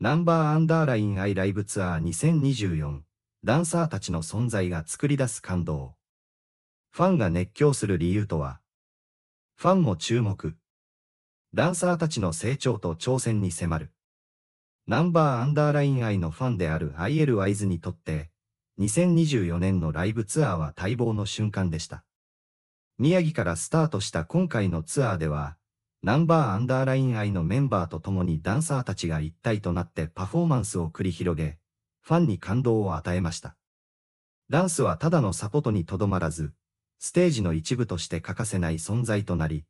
ナンバーアンダーラインアイライブツアー2024ダンサーたちの存在が作り出す感動。ファンが熱狂する理由とはファンも注目。ダンサーたちの成長と挑戦に迫る。ナンバーアンダーラインイのファンである ILYs にとって、2024年のライブツアーは待望の瞬間でした。宮城からスタートした今回のツアーでは、ナンバーアンダーライン愛のメンバーと共にダンサーたちが一体となってパフォーマンスを繰り広げ、ファンに感動を与えました。ダンスはただのサポートにとどまらず、ステージの一部として欠かせない存在となり、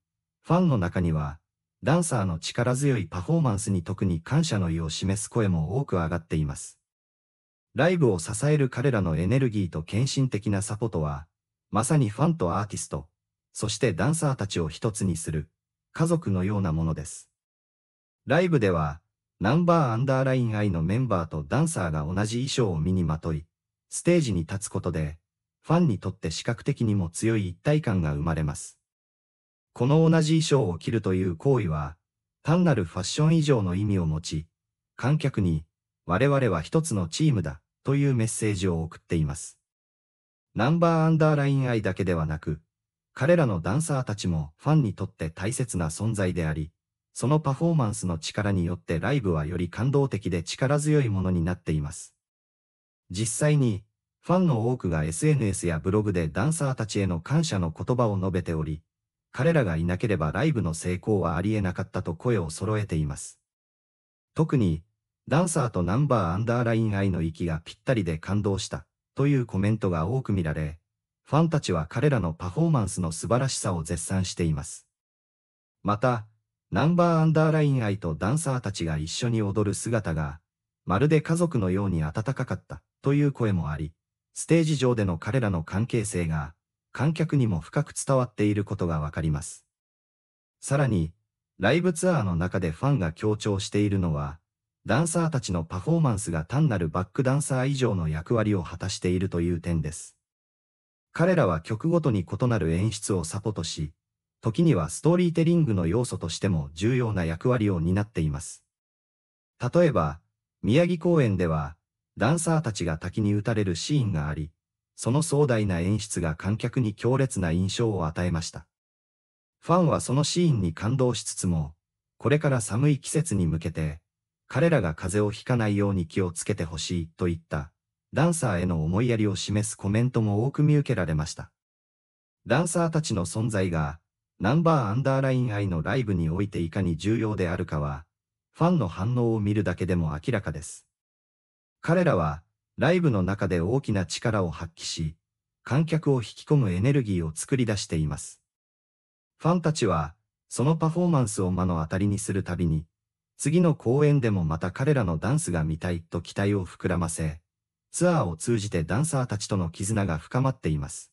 ファンの中には、ダンサーの力強いパフォーマンスに特に感謝の意を示す声も多く上がっています。ライブを支える彼らのエネルギーと献身的なサポートは、まさにファンとアーティスト、そしてダンサーたちを一つにする、家族のようなものです。ライブでは、ナンバーアンダーラインアイのメンバーとダンサーが同じ衣装を身にまとい、ステージに立つことで、ファンにとって視覚的にも強い一体感が生まれます。この同じ衣装を着るという行為は、単なるファッション以上の意味を持ち、観客に、我々は一つのチームだ、というメッセージを送っています。ナンバーアンダーラインアイだけではなく、彼らのダンサーたちもファンにとって大切な存在であり、そのパフォーマンスの力によってライブはより感動的で力強いものになっています。実際に、ファンの多くが SNS やブログでダンサーたちへの感謝の言葉を述べており、彼らがいなければライブの成功はありえなかったと声を揃えています。特に、ダンサーとナンバーアンダーライン愛の息がぴったりで感動したというコメントが多く見られ、ファンたちは彼らのパフォーマンスの素晴らしさを絶賛しています。また、ナンバーアンダーライン愛とダンサーたちが一緒に踊る姿が、まるで家族のように温かかったという声もあり、ステージ上での彼らの関係性が、観客にも深く伝わっていることがわかります。さらに、ライブツアーの中でファンが強調しているのは、ダンサーたちのパフォーマンスが単なるバックダンサー以上の役割を果たしているという点です。彼らは曲ごとに異なる演出をサポートし、時にはストーリーテリングの要素としても重要な役割を担っています。例えば、宮城公演では、ダンサーたちが滝に打たれるシーンがあり、その壮大な演出が観客に強烈な印象を与えました。ファンはそのシーンに感動しつつも、これから寒い季節に向けて、彼らが風邪をひかないように気をつけてほしいといったダンサーへの思いやりを示すコメントも多く見受けられました。ダンサーたちの存在が、ナンバーアンダーライン愛のライブにおいていかに重要であるかは、ファンの反応を見るだけでも明らかです。彼らは、ライブの中で大きな力を発揮し、観客を引き込むエネルギーを作り出しています。ファンたちは、そのパフォーマンスを目の当たりにするたびに、次の公演でもまた彼らのダンスが見たいと期待を膨らませ、ツアーを通じてダンサーたちとの絆が深まっています。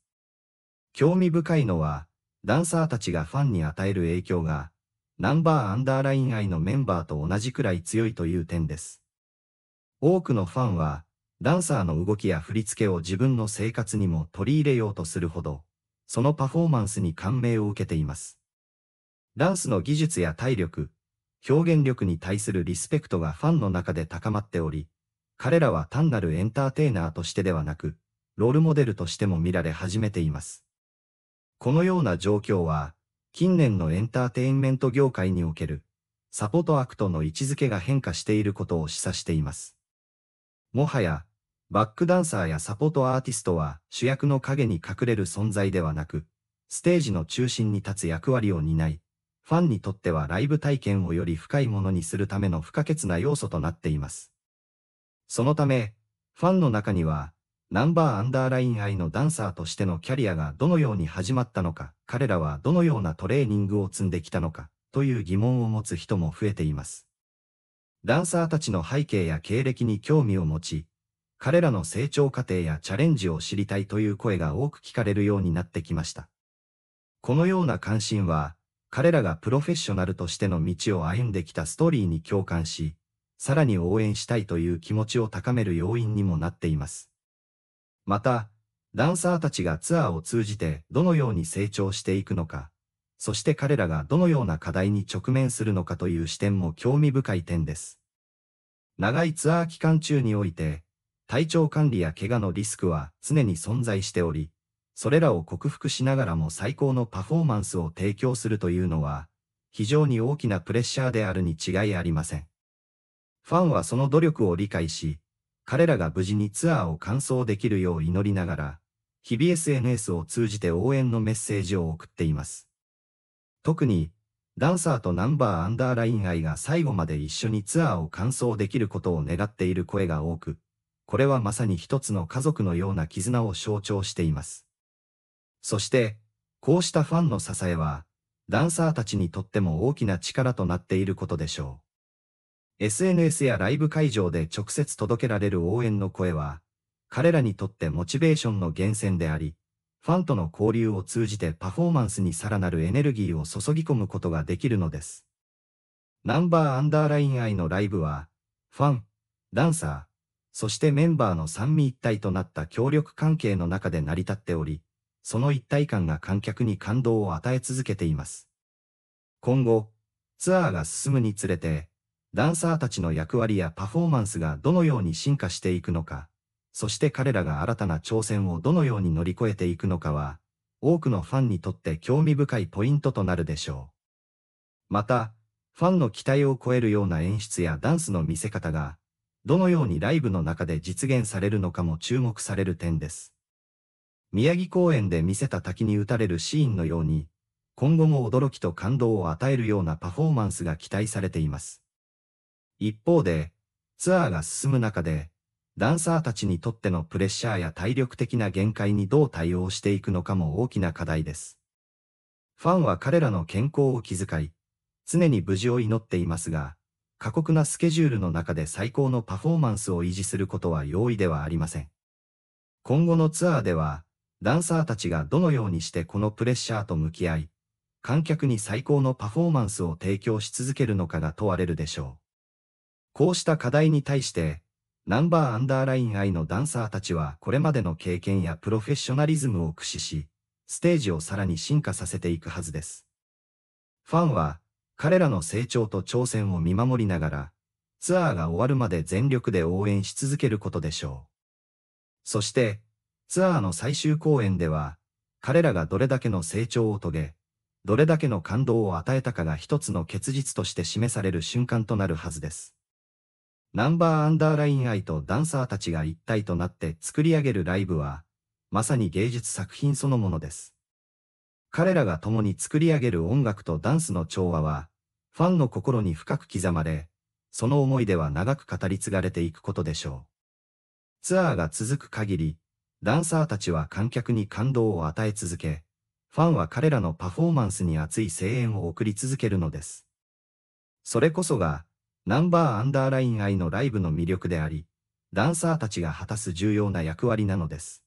興味深いのは、ダンサーたちがファンに与える影響が、ナンバーアンダーライン愛のメンバーと同じくらい強いという点です。多くのファンは、ダンサーの動きや振り付けを自分の生活にも取り入れようとするほど、そのパフォーマンスに感銘を受けています。ダンスの技術や体力、表現力に対するリスペクトがファンの中で高まっており、彼らは単なるエンターテイナーとしてではなく、ロールモデルとしても見られ始めています。このような状況は、近年のエンターテインメント業界における、サポートアクトの位置づけが変化していることを示唆しています。もはや、バックダンサーやサポートアーティストは主役の影に隠れる存在ではなく、ステージの中心に立つ役割を担い、ファンにとってはライブ体験をより深いものにするための不可欠な要素となっています。そのため、ファンの中には、ナンバーアンダーライン愛のダンサーとしてのキャリアがどのように始まったのか、彼らはどのようなトレーニングを積んできたのか、という疑問を持つ人も増えています。ダンサーたちの背景や経歴に興味を持ち、彼らの成長過程やチャレンジを知りたいという声が多く聞かれるようになってきました。このような関心は、彼らがプロフェッショナルとしての道を歩んできたストーリーに共感し、さらに応援したいという気持ちを高める要因にもなっています。また、ダンサーたちがツアーを通じてどのように成長していくのか、そして彼らがどのような課題に直面するのかという視点も興味深い点です。長いツアー期間中において、体調管理や怪我のリスクは常に存在しており、それらを克服しながらも最高のパフォーマンスを提供するというのは、非常に大きなプレッシャーであるに違いありません。ファンはその努力を理解し、彼らが無事にツアーを完走できるよう祈りながら、日々 SNS を通じて応援のメッセージを送っています。特に、ダンサーとナンバーアンダーライン愛が最後まで一緒にツアーを完走できることを願っている声が多く、これはまさに一つの家族のような絆を象徴しています。そして、こうしたファンの支えは、ダンサーたちにとっても大きな力となっていることでしょう。SNS やライブ会場で直接届けられる応援の声は、彼らにとってモチベーションの源泉であり、ファンとの交流を通じてパフォーマンスにさらなるエネルギーを注ぎ込むことができるのです。ナンバーアンダーライン愛のライブは、ファン、ダンサー、そしてメンバーの三味一体となった協力関係の中で成り立っており、その一体感が観客に感動を与え続けています。今後、ツアーが進むにつれて、ダンサーたちの役割やパフォーマンスがどのように進化していくのか、そして彼らが新たな挑戦をどのように乗り越えていくのかは、多くのファンにとって興味深いポイントとなるでしょう。また、ファンの期待を超えるような演出やダンスの見せ方が、どのようにライブの中で実現されるのかも注目される点です。宮城公園で見せた滝に打たれるシーンのように、今後も驚きと感動を与えるようなパフォーマンスが期待されています。一方で、ツアーが進む中で、ダンサーたちにとってのプレッシャーや体力的な限界にどう対応していくのかも大きな課題です。ファンは彼らの健康を気遣い、常に無事を祈っていますが、過酷なスケジュールの中で最高のパフォーマンスを維持することは容易ではありません。今後のツアーでは、ダンサーたちがどのようにしてこのプレッシャーと向き合い、観客に最高のパフォーマンスを提供し続けるのかが問われるでしょう。こうした課題に対して、ナンバーアンダーライン I のダンサーたちはこれまでの経験やプロフェッショナリズムを駆使し、ステージをさらに進化させていくはずです。ファンは、彼らの成長と挑戦を見守りながら、ツアーが終わるまで全力で応援し続けることでしょう。そして、ツアーの最終公演では、彼らがどれだけの成長を遂げ、どれだけの感動を与えたかが一つの結実として示される瞬間となるはずです。ナンバーアンダーライン愛とダンサーたちが一体となって作り上げるライブは、まさに芸術作品そのものです。彼らが共に作り上げる音楽とダンスの調和は、ファンの心に深く刻まれ、その思いでは長く語り継がれていくことでしょう。ツアーが続く限り、ダンサーたちは観客に感動を与え続け、ファンは彼らのパフォーマンスに熱い声援を送り続けるのです。それこそが、ナンバーアンダーライン愛のライブの魅力であり、ダンサーたちが果たす重要な役割なのです。